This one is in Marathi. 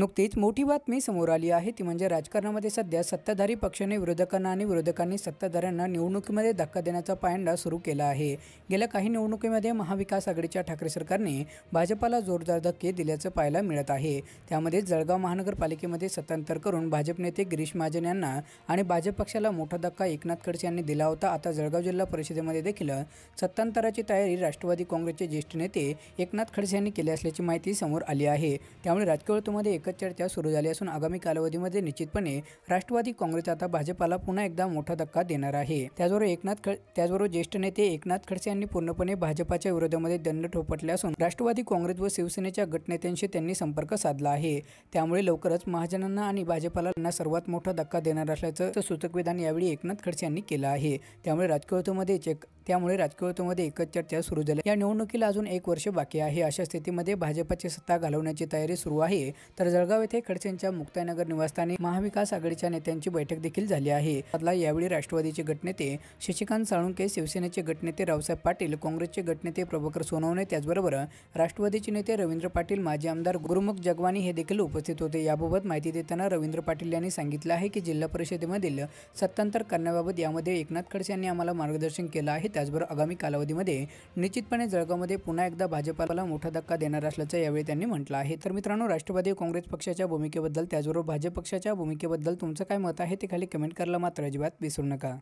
नुकतीच मोठी बातमी समोर आली आहे ती म्हणजे राजकारणामध्ये सध्या सत्ताधारी पक्षाने विरोधकांना आणि विरोधकांनी सत्ताधाऱ्यांना निवडणुकीमध्ये धक्का देण्याचा पायंडा सुरू केला आहे गेल्या काही निवडणुकीमध्ये महाविकास आघाडीच्या ठाकरे सरकारने भाजपाला जोरदार धक्के दिल्याचं पाहायला मिळत आहे त्यामध्ये जळगाव महानगरपालिकेमध्ये सत्तांतर करून भाजप नेते गिरीश महाजन यांना आणि भाजप पक्षाला मोठा धक्का एकनाथ खडसे यांनी दिला होता आता जळगाव जिल्हा परिषदेमध्ये देखील सत्तांतराची तयारी राष्ट्रवादी काँग्रेसचे ज्येष्ठ नेते एकनाथ खडसे यांनी केली असल्याची माहिती समोर आली आहे त्यामुळे राजकीय एक चर्चा सुरू झाली असून आगामी कालावधीमध्ये निश्चितपणे राष्ट्रवादी काँग्रेस आता भाजपाला पुन्हा एकदा मोठा धक्का देणार आहे त्याचबरोबर एकनाथ खड त्याचबरोबर ज्येष्ठ नेते एकनाथ खडसे यांनी पूर्णपणे भाजपाच्या विरोधामध्ये दंड ठोपटले असून राष्ट्रवादी काँग्रेस व शिवसेनेच्या गटनेत्यांशी त्यांनी संपर्क साधला आहे त्यामुळे लवकरच महाजनांना आणि भाजपाला सर्वात मोठा धक्का देणार असल्याचं विधान यावेळी एकनाथ खडसे यांनी केलं आहे त्यामुळे राजकीय चेक त्यामुळे राजकीयमध्ये एकच चर्चा सुरू झाली या निवडणुकीला अजून एक वर्ष बाकी आहे अशा स्थितीमध्ये भाजपाची सत्ता घालवण्याची तयारी सुरू आहे तर जळगाव येथे खडसेंच्या मुक्तायनगर निवासस्थानी महाविकास आघाडीच्या नेत्यांची बैठक देखील झाली आहे त्यातला यावेळी राष्ट्रवादीचे गटनेते शशिकांत साळुंके शिवसेनेचे गटनेते रावसाहेब पाटील काँग्रेसचे गटनेते प्रभाकर सोनवणे त्याचबरोबर राष्ट्रवादीचे नेते रवींद्र पाटील माजी आमदार गुरुमुख जगवानी हे देखील उपस्थित होते याबाबत माहिती देताना रवींद्र पाटील यांनी सांगितलं आहे की जिल्हा परिषदेमधील सत्तांतर करण्याबाबत यामध्ये एकनाथ खडसे यांनी आम्हाला मार्गदर्शन केलं आहे त्याचबरोबर आगामी कालावधीमध्ये निश्चितपणे जळगावमध्ये पुन्हा एकदा भाजपाला मोठा धक्का देणार असल्याचं यावेळी त्यांनी म्हटलं आहे तर मित्रांनो राष्ट्रवादी काँग्रेस काँग्रेस पक्षाच्या भूमिकेबद्दल त्याचबरोबर भाजप पक्षाच्या भूमिकेबद्दल तुमचं काय मत आहे ते खाली कमेंट करायला मात्र अजिबात विसरू नका